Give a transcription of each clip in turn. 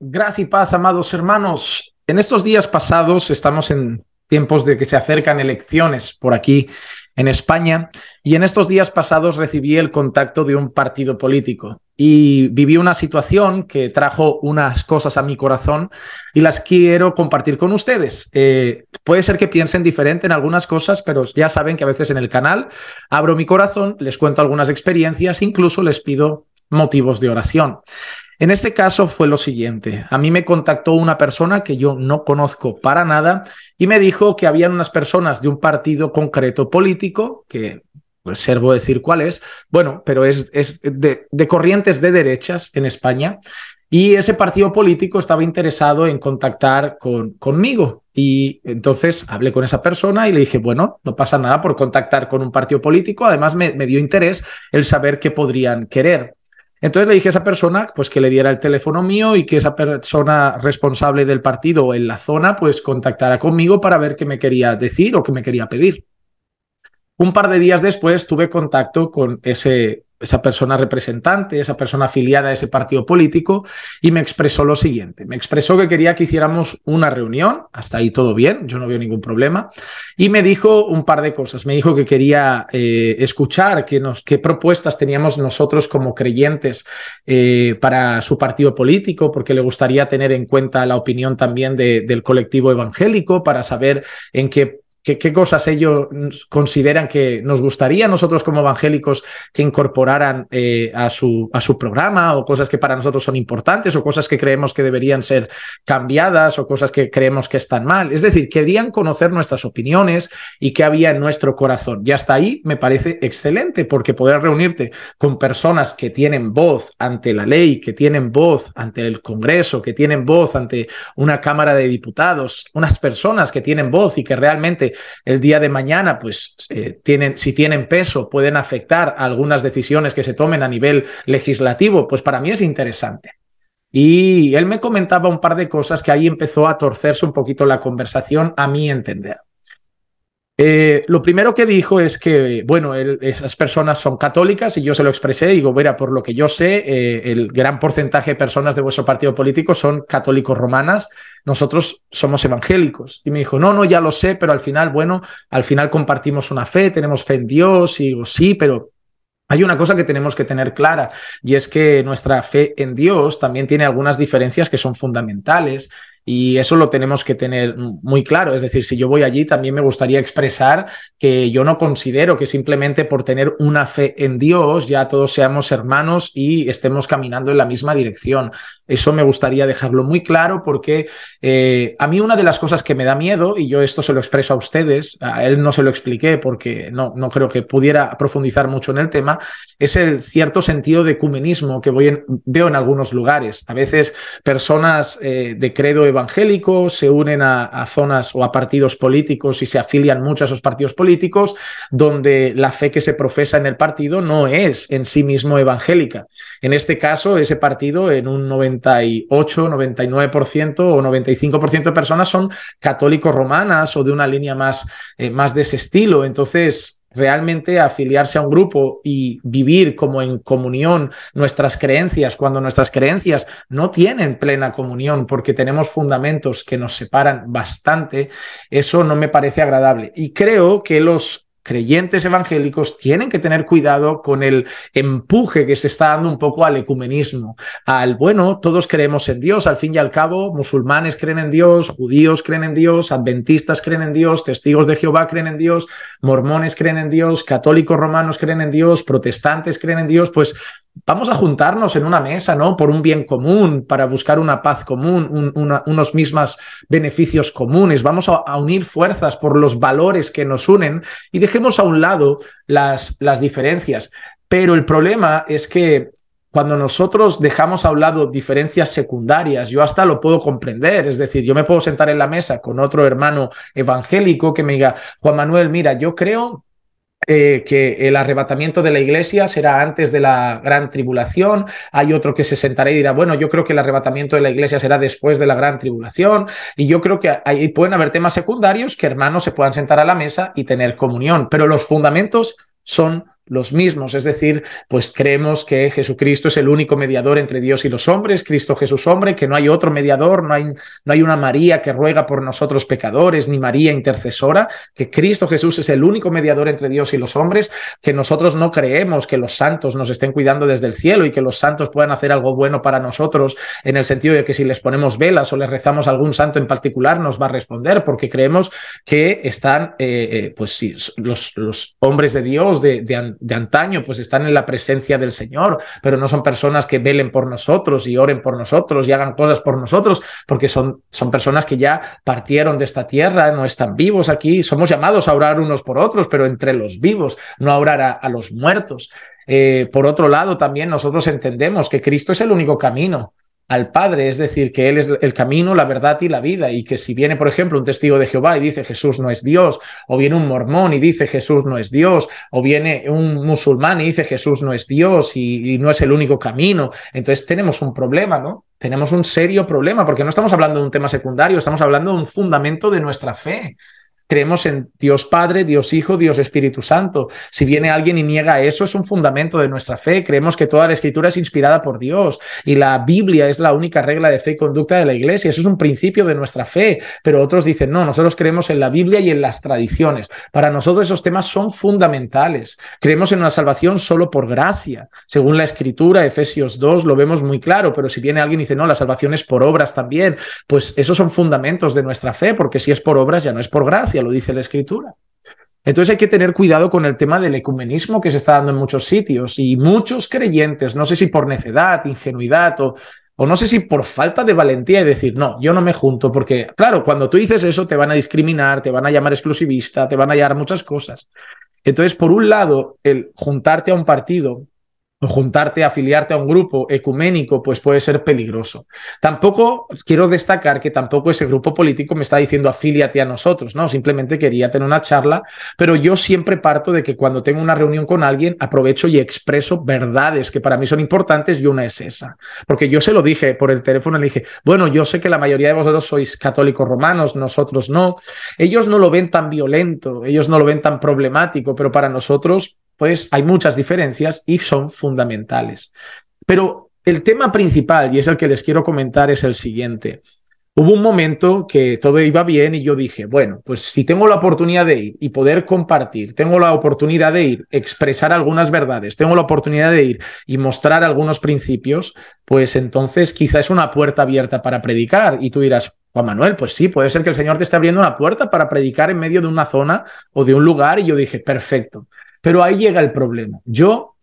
Gracias y paz, amados hermanos. En estos días pasados estamos en tiempos de que se acercan elecciones por aquí en España y en estos días pasados recibí el contacto de un partido político y viví una situación que trajo unas cosas a mi corazón y las quiero compartir con ustedes. Eh, puede ser que piensen diferente en algunas cosas, pero ya saben que a veces en el canal abro mi corazón, les cuento algunas experiencias, incluso les pido motivos de oración. En este caso fue lo siguiente. A mí me contactó una persona que yo no conozco para nada y me dijo que habían unas personas de un partido concreto político, que reservo pues, decir cuál es, bueno, pero es, es de, corrientes de derechas en España, y ese partido político estaba interesado en contactar con, conmigo. Y entonces hablé con esa persona y le dije, bueno, no pasa nada por contactar con un partido político. Además, me, me dio interés el saber qué podrían querer. Entonces le dije a esa persona pues que le diera el teléfono mío y que esa persona responsable del partido en la zona pues contactara conmigo para ver qué me quería decir o qué me quería pedir. Un par de días después tuve contacto con ese esa persona representante, esa persona afiliada a ese partido político, y me expresó lo siguiente. Me expresó que quería que hiciéramos una reunión, hasta ahí todo bien, yo no veo ningún problema, y me dijo un par de cosas. Me dijo que quería eh, escuchar qué, nos, qué propuestas teníamos nosotros como creyentes eh, para su partido político, porque le gustaría tener en cuenta la opinión también del colectivo evangélico para saber en qué ¿Qué, cosas ellos consideran que nos gustaría nosotros como evangélicos que incorporaran eh, a, su, a su programa o cosas que para nosotros son importantes o cosas que creemos que deberían ser cambiadas o cosas que creemos que están mal? Es decir, querían conocer nuestras opiniones y qué había en nuestro corazón. Y hasta ahí me parece excelente porque poder reunirte con personas que tienen voz ante la ley, que tienen voz ante el Congreso, que tienen voz ante una Cámara de Diputados, unas personas que tienen voz y que realmente el día de mañana, pues, eh, tienen, si tienen peso, pueden afectar algunas decisiones que se tomen a nivel legislativo, pues para mí es interesante. Y él me comentaba un par de cosas que ahí empezó a torcerse un poquito la conversación, a mi entender. Eh, lo primero que dijo es que, bueno, esas personas son católicas y yo se lo expresé, digo, mira, por lo que yo sé, eh, el gran porcentaje de personas de vuestro partido político son católicos romanas, nosotros somos evangélicos. Y me dijo, no, no, ya lo sé, pero al final, bueno, al final compartimos una fe, tenemos fe en Dios, y digo, sí, pero hay una cosa que tenemos que tener clara y es que nuestra fe en Dios también tiene algunas diferencias que son fundamentales y eso lo tenemos que tener muy claro. Es decir, si yo voy allí, también me gustaría expresar que yo no considero que simplemente por tener una fe en Dios ya todos seamos hermanos y estemos caminando en la misma dirección. Eso me gustaría dejarlo muy claro porque eh, a mí una de las cosas que me da miedo, y yo esto se lo expreso a ustedes, a él no se lo expliqué porque no, no creo que pudiera profundizar mucho en el tema, es el cierto sentido de ecumenismo que voy veo en algunos lugares. A veces personas eh, de credo evangélicos, se unen a, zonas o a partidos políticos y se afilian mucho a esos partidos políticos, donde la fe que se profesa en el partido no es en sí mismo evangélica. En este caso, ese partido en un 98, 99% o 95% de personas son católicos romanas o de una línea más, eh, más de ese estilo. Entonces, realmente afiliarse a un grupo y vivir como en comunión nuestras creencias, cuando nuestras creencias no tienen plena comunión porque tenemos fundamentos que nos separan bastante, eso no me parece agradable. Y creo que los creyentes evangélicos tienen que tener cuidado con el empuje que se está dando un poco al ecumenismo, al, bueno, todos creemos en Dios, al fin y al cabo, musulmanes creen en Dios, judíos creen en Dios, adventistas creen en Dios, testigos de Jehová creen en Dios, mormones creen en Dios, católicos romanos creen en Dios, protestantes creen en Dios, pues vamos a juntarnos en una mesa, ¿no? Por un bien común, para buscar una paz común, unos mismos beneficios comunes, vamos a, unir fuerzas por los valores que nos unen y dejemos a un lado las, las diferencias. Pero el problema es que cuando nosotros dejamos a un lado diferencias secundarias, yo hasta lo puedo comprender, es decir, yo me puedo sentar en la mesa con otro hermano evangélico que me diga, Juan Manuel, mira, yo creo eh, que el arrebatamiento de la iglesia será antes de la gran tribulación. Hay otro que se sentará y dirá, bueno, yo creo que el arrebatamiento de la iglesia será después de la gran tribulación. Y yo creo que ahí pueden haber temas secundarios que hermanos se puedan sentar a la mesa y tener comunión. Pero los fundamentos son los mismos, es decir, pues creemos que Jesucristo es el único mediador entre Dios y los hombres, Cristo Jesús hombre, que no hay otro mediador, no hay, no hay una María que ruega por nosotros pecadores, ni María intercesora, que Cristo Jesús es el único mediador entre Dios y los hombres, que nosotros no creemos que los santos nos estén cuidando desde el cielo y que los santos puedan hacer algo bueno para nosotros en el sentido de que si les ponemos velas o les rezamos a algún santo en particular nos va a responder, porque creemos que están, eh, eh, pues sí, los, los, hombres de Dios de, de de antaño, pues están en la presencia del Señor, pero no son personas que velen por nosotros y oren por nosotros y hagan cosas por nosotros, porque son, son personas que ya partieron de esta tierra, no están vivos aquí, somos llamados a orar unos por otros, pero entre los vivos, no a orar a, los muertos. Eh, por otro lado, también nosotros entendemos que Cristo es el único camino, al Padre, es decir, que Él es el camino, la verdad y la vida, y que si viene, por ejemplo, un testigo de Jehová y dice Jesús no es Dios, o viene un mormón y dice Jesús no es Dios, o viene un musulmán y dice Jesús no es Dios y, no es el único camino, entonces tenemos un problema, ¿no? Tenemos un serio problema, porque no estamos hablando de un tema secundario, estamos hablando de un fundamento de nuestra fe. Creemos en Dios Padre, Dios Hijo, Dios Espíritu Santo. Si viene alguien y niega eso, es un fundamento de nuestra fe. Creemos que toda la escritura es inspirada por Dios y la Biblia es la única regla de fe y conducta de la iglesia. Eso es un principio de nuestra fe. Pero otros dicen, no, nosotros creemos en la Biblia y en las tradiciones. Para nosotros esos temas son fundamentales. Creemos en una salvación solo por gracia. Según la escritura, Efesios 2, lo vemos muy claro. Pero si viene alguien y dice, no, la salvación es por obras también, pues esos son fundamentos de nuestra fe, porque si es por obras ya no es por gracia ya lo dice la Escritura. Entonces hay que tener cuidado con el tema del ecumenismo que se está dando en muchos sitios y muchos creyentes, no sé si por necedad, ingenuidad o, o no sé si por falta de valentía y decir, no, yo no me junto, porque claro, cuando tú dices eso te van a discriminar, te van a llamar exclusivista, te van a llamar muchas cosas. Entonces, por un lado, el juntarte a un partido juntarte, afiliarte a un grupo ecuménico, pues puede ser peligroso. Tampoco quiero destacar que tampoco ese grupo político me está diciendo afíliate a nosotros, ¿no? Simplemente quería tener una charla, pero yo siempre parto de que cuando tengo una reunión con alguien, aprovecho y expreso verdades que para mí son importantes y una es esa. Porque yo se lo dije por el teléfono, le dije, bueno, yo sé que la mayoría de vosotros sois católicos romanos, nosotros no. Ellos no lo ven tan violento, ellos no lo ven tan problemático, pero para nosotros pues hay muchas diferencias y son fundamentales. Pero el tema principal, y es el que les quiero comentar, es el siguiente. Hubo un momento que todo iba bien y yo dije, bueno, pues si tengo la oportunidad de ir y poder compartir, tengo la oportunidad de ir, expresar algunas verdades, tengo la oportunidad de ir y mostrar algunos principios, pues entonces quizás es una puerta abierta para predicar. Y tú dirás, Juan Manuel, pues sí, puede ser que el Señor te esté abriendo una puerta para predicar en medio de una zona o de un lugar. Y yo dije, perfecto. Pero ahí llega el problema. Yo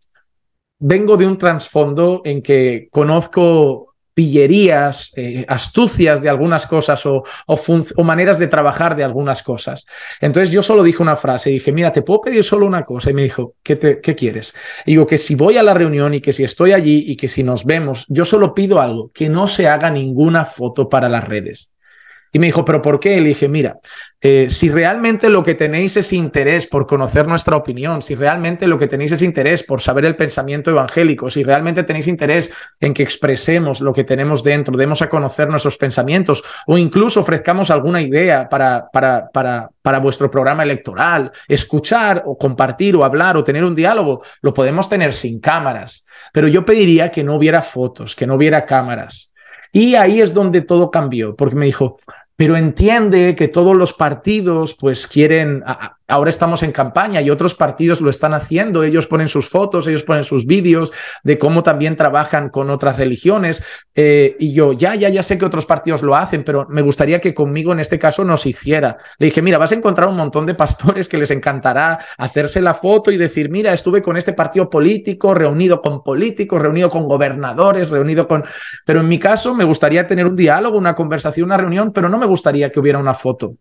vengo de un trasfondo en que conozco pillerías, eh, astucias de algunas cosas o, o, maneras de trabajar de algunas cosas. Entonces yo solo dije una frase, y dije, mira, te puedo pedir solo una cosa. Y me dijo, ¿qué, qué quieres? digo, que si voy a la reunión y que si estoy allí y que si nos vemos, yo solo pido algo, que no se haga ninguna foto para las redes. Y me dijo, ¿pero por qué? Le dije, mira, eh, si realmente lo que tenéis es interés por conocer nuestra opinión, si realmente lo que tenéis es interés por saber el pensamiento evangélico, si realmente tenéis interés en que expresemos lo que tenemos dentro, demos a conocer nuestros pensamientos o incluso ofrezcamos alguna idea para, para, para, para vuestro programa electoral, escuchar o compartir o hablar o tener un diálogo, lo podemos tener sin cámaras. Pero yo pediría que no hubiera fotos, que no hubiera cámaras. Y ahí es donde todo cambió, porque me dijo, pero entiende que todos los partidos pues quieren Ahora estamos en campaña y otros partidos lo están haciendo. Ellos ponen sus fotos, ellos ponen sus vídeos de cómo también trabajan con otras religiones. Eh, y yo, ya, ya, ya sé que otros partidos lo hacen, pero me gustaría que conmigo en este caso nos hiciera. Le dije, mira, vas a encontrar un montón de pastores que les encantará hacerse la foto y decir, mira, estuve con este partido político, reunido con políticos, reunido con gobernadores, reunido con... Pero en mi caso me gustaría tener un diálogo, una conversación, una reunión, pero no me gustaría que hubiera una foto.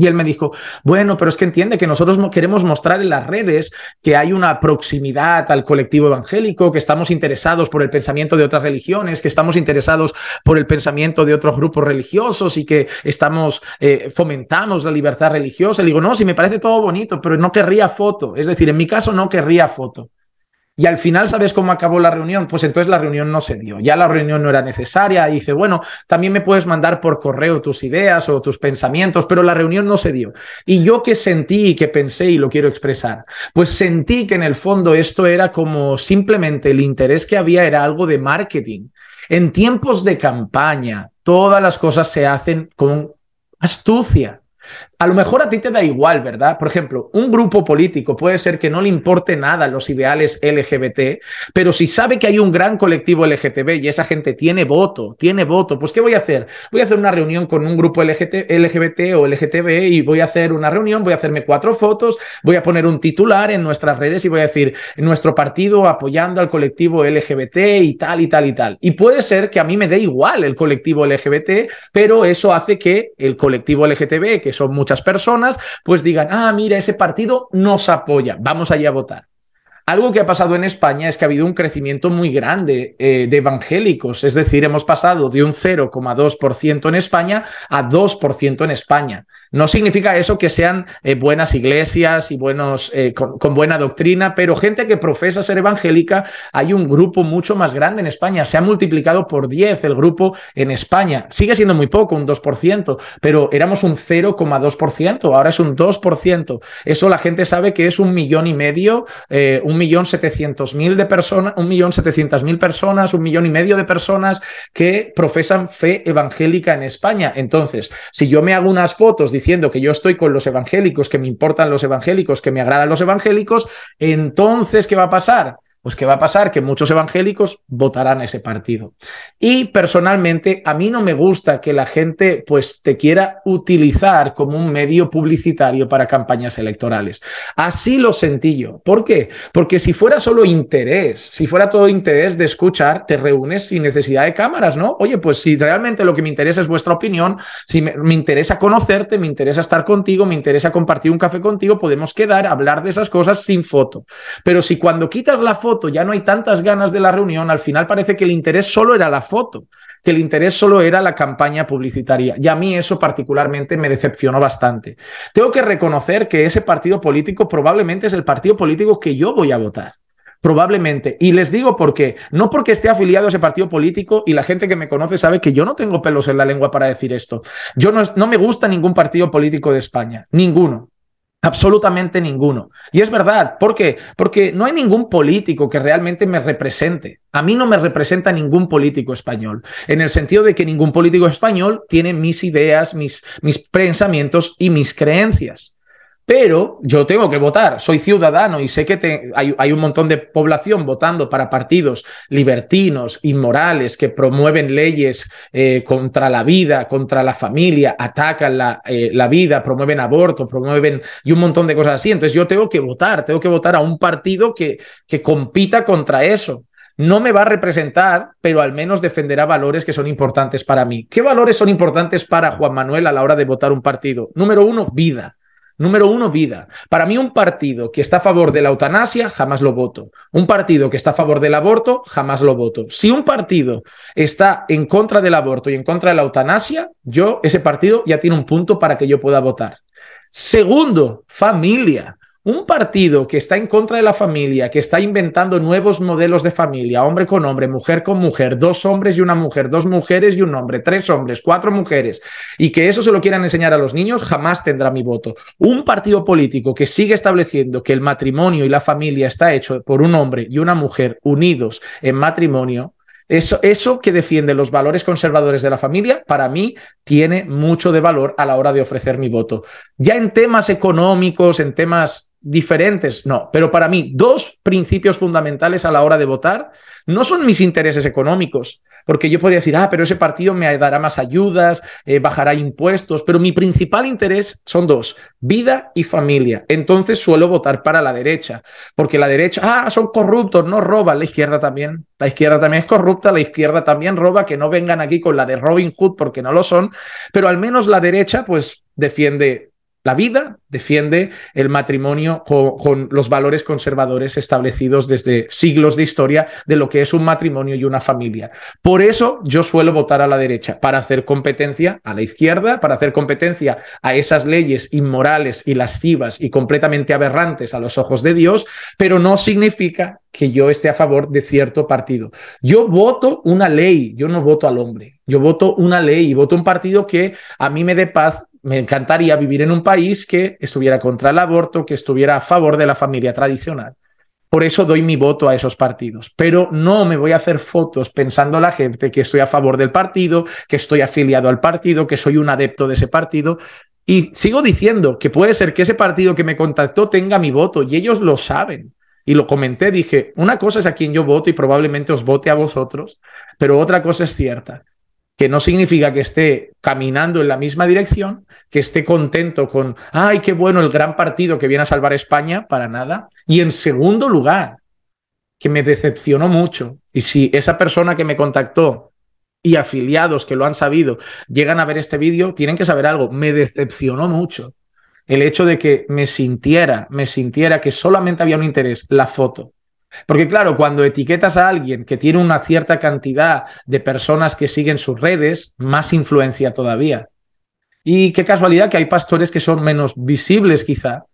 Y él me dijo, bueno, pero es que entiende que nosotros queremos mostrar en las redes que hay una proximidad al colectivo evangélico, que estamos interesados por el pensamiento de otras religiones, que estamos interesados por el pensamiento de otros grupos religiosos y que estamos, eh, fomentamos la libertad religiosa. Le digo, no, si me parece todo bonito, pero no querría foto. Es decir, en mi caso no querría foto. Y al final, ¿sabes cómo acabó la reunión? Pues entonces la reunión no se dio, ya la reunión no era necesaria. Y dice, bueno, también me puedes mandar por correo tus ideas o tus pensamientos, pero la reunión no se dio. Y yo que sentí y que pensé y lo quiero expresar, pues sentí que en el fondo esto era como simplemente el interés que había era algo de marketing. En tiempos de campaña, todas las cosas se hacen con astucia a lo mejor a ti te da igual, ¿verdad? Por ejemplo, un grupo político puede ser que no le importe nada los ideales LGBT, pero si sabe que hay un gran colectivo LGTB y esa gente tiene voto, tiene voto, pues ¿qué voy a hacer? Voy a hacer una reunión con un grupo LGBT o LGTB y voy a hacer una reunión, voy a hacerme cuatro fotos, voy a poner un titular en nuestras redes y voy a decir nuestro partido apoyando al colectivo LGBT y tal y tal y tal. Y puede ser que a mí me dé igual el colectivo LGBT, pero eso hace que el colectivo LGTB, que son muchos muchas personas, pues digan, ah, mira, ese partido nos apoya, vamos allá a votar. Algo que ha pasado en España es que ha habido un crecimiento muy grande eh, de evangélicos, es decir, hemos pasado de un 0,2% en España a 2% en España. No significa eso que sean eh, buenas iglesias y buenos eh, con, buena doctrina, pero gente que profesa ser evangélica, hay un grupo mucho más grande en España, se ha multiplicado por 10 el grupo en España. Sigue siendo muy poco, un 2%, pero éramos un 0,2%, ahora es un 2%. Eso la gente sabe que es un millón y medio, un millón mil de personas, un millón mil personas, un millón y medio de personas que profesan fe evangélica en España. Entonces, si yo me hago unas fotos diciendo que yo estoy con los evangélicos, que me importan los evangélicos, que me agradan los evangélicos, entonces, ¿qué va a pasar? Pues ¿qué va a pasar? Que muchos evangélicos votarán ese partido. Y personalmente, a mí no me gusta que la gente pues te quiera utilizar como un medio publicitario para campañas electorales. Así lo sentí yo. ¿Por qué? Porque si fuera solo interés, si fuera todo interés de escuchar, te reúnes sin necesidad de cámaras, ¿no? Oye, pues si realmente lo que me interesa es vuestra opinión, si me, me interesa conocerte, me interesa estar contigo, me interesa compartir un café contigo, podemos quedar, hablar de esas cosas sin foto. Pero si cuando quitas la foto, ya no hay tantas ganas de la reunión, al final parece que el interés solo era la foto, que el interés solo era la campaña publicitaria. Y a mí eso particularmente me decepcionó bastante. Tengo que reconocer que ese partido político probablemente es el partido político que yo voy a votar. Probablemente. Y les digo por qué. No porque esté afiliado a ese partido político y la gente que me conoce sabe que yo no tengo pelos en la lengua para decir esto. Yo no, no me gusta ningún partido político de España. Ninguno. Absolutamente ninguno. Y es verdad, ¿por qué? Porque no hay ningún político que realmente me represente. A mí no me representa ningún político español, en el sentido de que ningún político español tiene mis ideas, mis, mis pensamientos y mis creencias pero yo tengo que votar, soy ciudadano y sé que hay, un montón de población votando para partidos libertinos, inmorales, que promueven leyes eh, contra la vida, contra la familia, atacan eh, la, vida, promueven aborto, promueven y un montón de cosas así. Entonces yo tengo que votar, tengo que votar a un partido que, que compita contra eso. No me va a representar, pero al menos defenderá valores que son importantes para mí. ¿Qué valores son importantes para Juan Manuel a la hora de votar un partido? Número uno, vida. Número uno, vida. Para mí, un partido que está a favor de la eutanasia, jamás lo voto. Un partido que está a favor del aborto, jamás lo voto. Si un partido está en contra del aborto y en contra de la eutanasia, yo, ese partido ya tiene un punto para que yo pueda votar. Segundo, familia. Un partido que está en contra de la familia, que está inventando nuevos modelos de familia, hombre con hombre, mujer con mujer, dos hombres y una mujer, dos mujeres y un hombre, tres hombres, cuatro mujeres, y que eso se lo quieran enseñar a los niños, jamás tendrá mi voto. Un partido político que sigue estableciendo que el matrimonio y la familia está hecho por un hombre y una mujer unidos en matrimonio, eso, eso, que defiende los valores conservadores de la familia, para mí, tiene mucho de valor a la hora de ofrecer mi voto. Ya en temas económicos, en temas diferentes, no, pero para mí dos principios fundamentales a la hora de votar no son mis intereses económicos, porque yo podría decir, ah, pero ese partido me dará más ayudas, eh, bajará impuestos, pero mi principal interés son dos, vida y familia. Entonces suelo votar para la derecha, porque la derecha, ah, son corruptos, no roban, la izquierda también, la izquierda también es corrupta, la izquierda también roba, que no vengan aquí con la de Robin Hood porque no lo son, pero al menos la derecha pues defiende la vida defiende el matrimonio con, los valores conservadores establecidos desde siglos de historia de lo que es un matrimonio y una familia. Por eso yo suelo votar a la derecha, para hacer competencia a la izquierda, para hacer competencia a esas leyes inmorales y lascivas y completamente aberrantes a los ojos de Dios, pero no significa que yo esté a favor de cierto partido. Yo voto una ley, yo no voto al hombre, yo voto una ley, y voto un partido que a mí me dé paz me encantaría vivir en un país que estuviera contra el aborto, que estuviera a favor de la familia tradicional. Por eso doy mi voto a esos partidos. Pero no me voy a hacer fotos pensando a la gente que estoy a favor del partido, que estoy afiliado al partido, que soy un adepto de ese partido. Y sigo diciendo que puede ser que ese partido que me contactó tenga mi voto y ellos lo saben. Y lo comenté, dije, una cosa es a quien yo voto y probablemente os vote a vosotros, pero otra cosa es cierta que no significa que esté caminando en la misma dirección, que esté contento con, ay, qué bueno el gran partido que viene a salvar España, para nada. Y en segundo lugar, que me decepcionó mucho. Y si esa persona que me contactó y afiliados que lo han sabido llegan a ver este vídeo, tienen que saber algo. Me decepcionó mucho el hecho de que me sintiera, me sintiera que solamente había un interés, la foto. Porque claro, cuando etiquetas a alguien que tiene una cierta cantidad de personas que siguen sus redes, más influencia todavía. Y qué casualidad que hay pastores que son menos visibles quizá.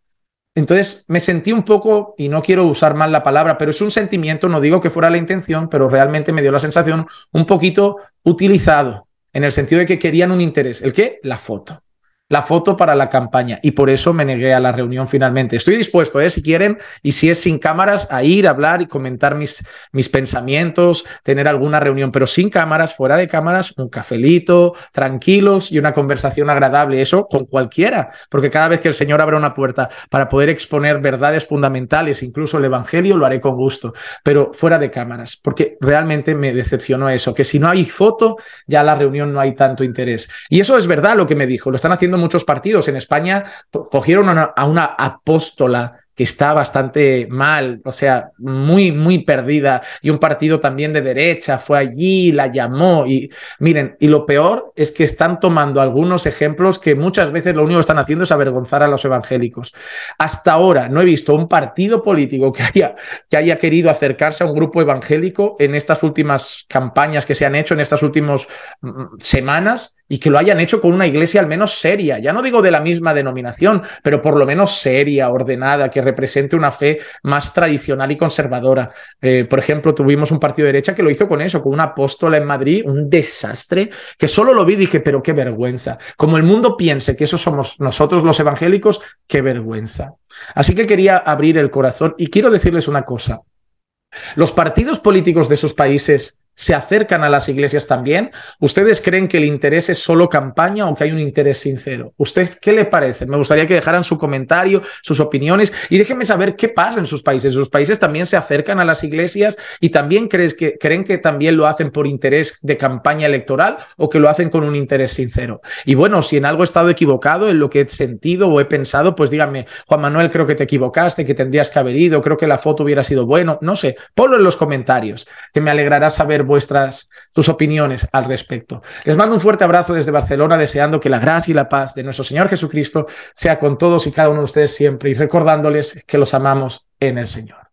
Entonces me sentí un poco, y no quiero usar mal la palabra, pero es un sentimiento, no digo que fuera la intención, pero realmente me dio la sensación un poquito utilizado, en el sentido de que querían un interés. ¿El qué? La foto la foto para la campaña y por eso me negué a la reunión finalmente. Estoy dispuesto, ¿eh? si quieren, y si es sin cámaras, a ir, a hablar y comentar mis, mis pensamientos, tener alguna reunión, pero sin cámaras, fuera de cámaras, un cafelito, tranquilos y una conversación agradable, eso con cualquiera, porque cada vez que el Señor abra una puerta para poder exponer verdades fundamentales, incluso el Evangelio, lo haré con gusto, pero fuera de cámaras, porque realmente me decepcionó eso, que si no hay foto, ya la reunión no hay tanto interés. Y eso es verdad lo que me dijo, lo están haciendo muchos partidos. En España cogieron a una apóstola que está bastante mal, o sea, muy, muy perdida. Y un partido también de derecha fue allí, la llamó. Y miren, y lo peor es que están tomando algunos ejemplos que muchas veces lo único que están haciendo es avergonzar a los evangélicos. Hasta ahora no he visto un partido político que haya, que haya querido acercarse a un grupo evangélico en estas últimas campañas que se han hecho, en estas últimas mm, semanas, y que lo hayan hecho con una iglesia al menos seria, ya no digo de la misma denominación, pero por lo menos seria, ordenada, que represente una fe más tradicional y conservadora. Eh, por ejemplo, tuvimos un partido de derecha que lo hizo con eso, con una apóstola en Madrid, un desastre, que solo lo vi y dije, pero qué vergüenza. Como el mundo piense que eso somos nosotros los evangélicos, qué vergüenza. Así que quería abrir el corazón y quiero decirles una cosa. Los partidos políticos de esos países se acercan a las iglesias también. ¿Ustedes creen que el interés es solo campaña o que hay un interés sincero? ¿Usted qué le parece? Me gustaría que dejaran su comentario, sus opiniones y déjenme saber qué pasa en sus países. ¿Sus países también se acercan a las iglesias y también que, creen que también lo hacen por interés de campaña electoral o que lo hacen con un interés sincero? Y bueno, si en algo he estado equivocado, en lo que he sentido o he pensado, pues díganme, Juan Manuel, creo que te equivocaste, que tendrías que haber ido, creo que la foto hubiera sido bueno, no sé, ponlo en los comentarios, que me alegrará saber vuestras, sus opiniones al respecto. Les mando un fuerte abrazo desde Barcelona, deseando que la gracia y la paz de nuestro Señor Jesucristo sea con todos y cada uno de ustedes siempre y recordándoles que los amamos en el Señor.